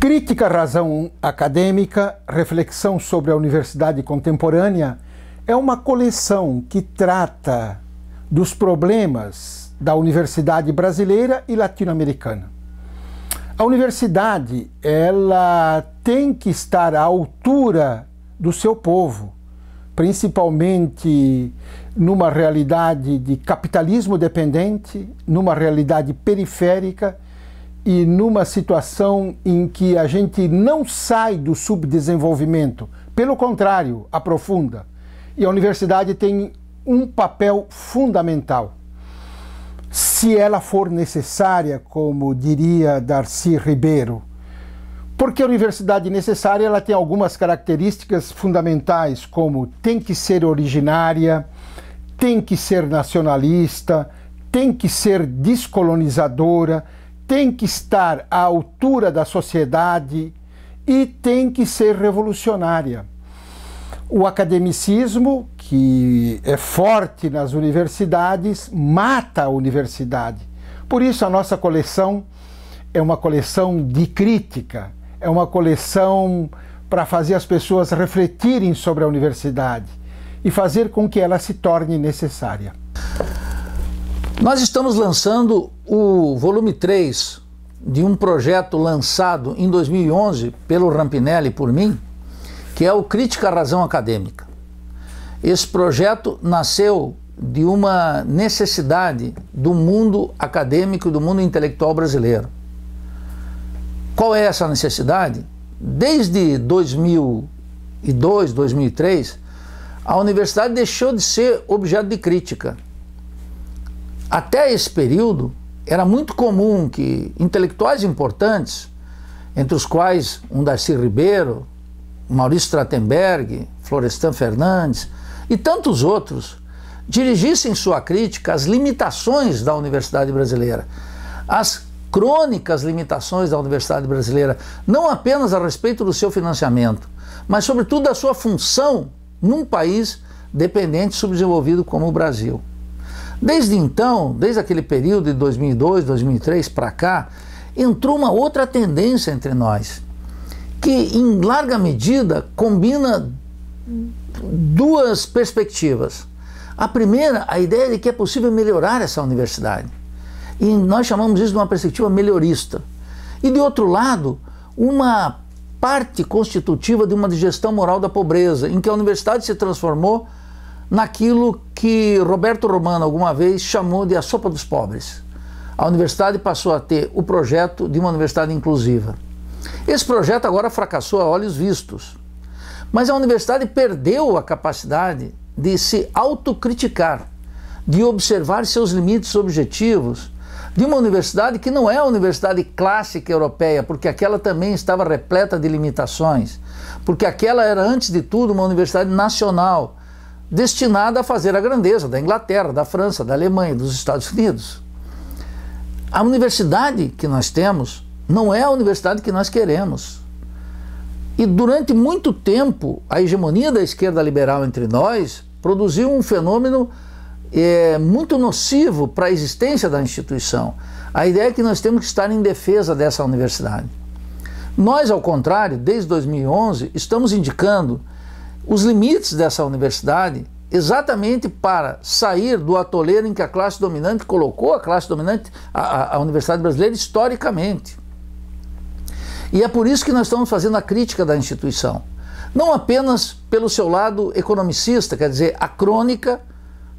Crítica Razão Acadêmica, Reflexão sobre a Universidade Contemporânea, é uma coleção que trata dos problemas da universidade brasileira e latino-americana. A universidade, ela tem que estar à altura do seu povo, principalmente numa realidade de capitalismo dependente, numa realidade periférica e numa situação em que a gente não sai do subdesenvolvimento, pelo contrário, aprofunda. E a universidade tem um papel fundamental. Se ela for necessária, como diria Darcy Ribeiro, porque a universidade necessária ela tem algumas características fundamentais, como tem que ser originária, tem que ser nacionalista, tem que ser descolonizadora, tem que estar à altura da sociedade e tem que ser revolucionária. O academicismo, que é forte nas universidades, mata a universidade. Por isso, a nossa coleção é uma coleção de crítica, é uma coleção para fazer as pessoas refletirem sobre a universidade e fazer com que ela se torne necessária. Nós estamos lançando o volume 3 de um projeto lançado em 2011 pelo Rampinelli e por mim, que é o Crítica Razão Acadêmica. Esse projeto nasceu de uma necessidade do mundo acadêmico e do mundo intelectual brasileiro. Qual é essa necessidade? Desde 2002, 2003, a universidade deixou de ser objeto de crítica até esse período, era muito comum que intelectuais importantes, entre os quais um Darcy Ribeiro, Maurício Stratenberg, Florestan Fernandes e tantos outros, dirigissem sua crítica às limitações da universidade brasileira, às crônicas limitações da universidade brasileira, não apenas a respeito do seu financiamento, mas sobretudo da sua função num país dependente e subdesenvolvido como o Brasil. Desde então, desde aquele período de 2002, 2003 para cá, entrou uma outra tendência entre nós, que em larga medida combina duas perspectivas. A primeira, a ideia de que é possível melhorar essa universidade. E nós chamamos isso de uma perspectiva melhorista. E de outro lado, uma parte constitutiva de uma digestão moral da pobreza, em que a universidade se transformou naquilo que Roberto Romano alguma vez chamou de a sopa dos pobres. A universidade passou a ter o projeto de uma universidade inclusiva. Esse projeto agora fracassou a olhos vistos. Mas a universidade perdeu a capacidade de se autocriticar, de observar seus limites objetivos, de uma universidade que não é a universidade clássica europeia, porque aquela também estava repleta de limitações, porque aquela era, antes de tudo, uma universidade nacional, destinada a fazer a grandeza da Inglaterra, da França, da Alemanha, dos Estados Unidos. A universidade que nós temos não é a universidade que nós queremos. E durante muito tempo, a hegemonia da esquerda liberal entre nós produziu um fenômeno é, muito nocivo para a existência da instituição. A ideia é que nós temos que estar em defesa dessa universidade. Nós, ao contrário, desde 2011, estamos indicando os limites dessa universidade exatamente para sair do atoleiro em que a classe dominante colocou a classe dominante, a, a, Universidade Brasileira, historicamente. E é por isso que nós estamos fazendo a crítica da instituição. Não apenas pelo seu lado economicista, quer dizer, a crônica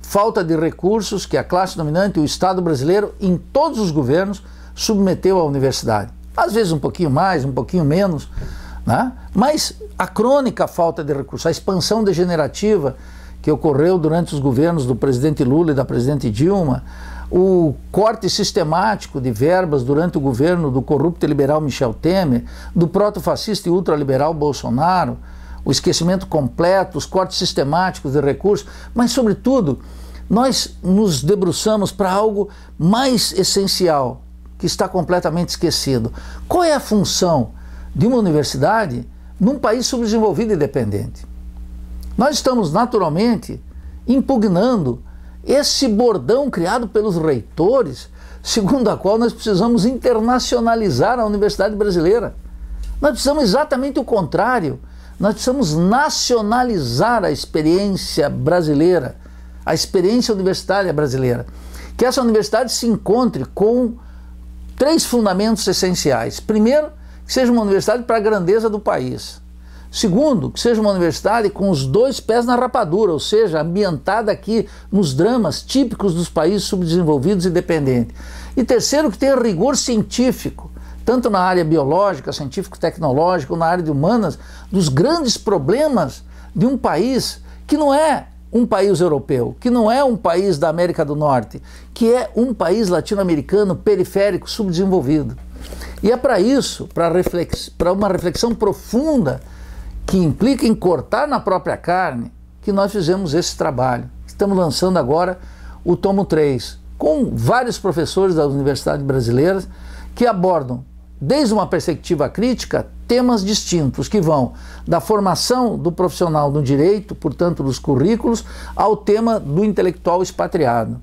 falta de recursos que a classe dominante e o Estado brasileiro, em todos os governos, submeteu à universidade. Às vezes um pouquinho mais, um pouquinho menos né? Mas a crônica falta de recursos, a expansão degenerativa que ocorreu durante os governos do presidente Lula e da presidente Dilma, o corte sistemático de verbas durante o governo do corrupto e liberal Michel Temer, do proto-fascista e ultraliberal Bolsonaro, o esquecimento completo, os cortes sistemáticos de recursos, mas, sobretudo, nós nos debruçamos para algo mais essencial, que está completamente esquecido. Qual é a função de uma universidade num país subdesenvolvido e dependente. Nós estamos naturalmente impugnando esse bordão criado pelos reitores, segundo a qual nós precisamos internacionalizar a universidade brasileira. Nós precisamos exatamente o contrário. Nós precisamos nacionalizar a experiência brasileira, a experiência universitária brasileira. Que essa universidade se encontre com três fundamentos essenciais. Primeiro, que seja uma universidade para a grandeza do país. Segundo, que seja uma universidade com os dois pés na rapadura, ou seja, ambientada aqui nos dramas típicos dos países subdesenvolvidos e dependentes. E terceiro, que tenha rigor científico, tanto na área biológica, científico-tecnológica, ou na área de humanas, dos grandes problemas de um país que não é um país europeu, que não é um país da América do Norte, que é um país latino-americano periférico, subdesenvolvido. E é para isso, para uma reflexão profunda que implica em cortar na própria carne, que nós fizemos esse trabalho. Estamos lançando agora o tomo 3, com vários professores das universidades brasileiras que abordam, desde uma perspectiva crítica, temas distintos que vão da formação do profissional do direito, portanto, dos currículos, ao tema do intelectual expatriado.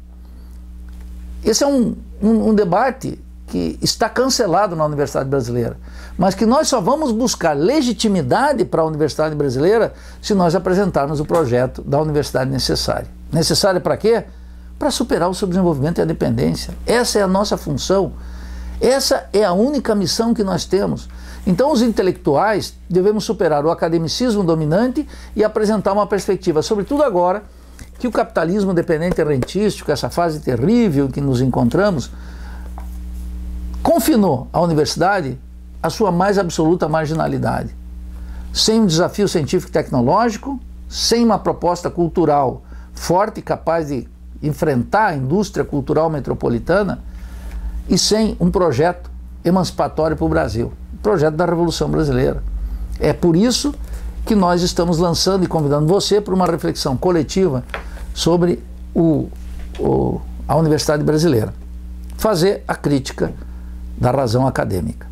Esse é um, um, um debate que está cancelado na Universidade Brasileira, mas que nós só vamos buscar legitimidade para a Universidade Brasileira se nós apresentarmos o projeto da universidade necessária. Necessária para quê? Para superar o subdesenvolvimento e a dependência. Essa é a nossa função. Essa é a única missão que nós temos. Então, os intelectuais devemos superar o academicismo dominante e apresentar uma perspectiva, sobretudo agora que o capitalismo dependente e rentístico, essa fase terrível que nos encontramos, confinou à universidade a sua mais absoluta marginalidade. Sem um desafio científico e tecnológico, sem uma proposta cultural forte e capaz de enfrentar a indústria cultural metropolitana e sem um projeto emancipatório para o Brasil o projeto da Revolução Brasileira. É por isso que nós estamos lançando e convidando você para uma reflexão coletiva sobre o, o, a Universidade Brasileira. Fazer a crítica da razão acadêmica.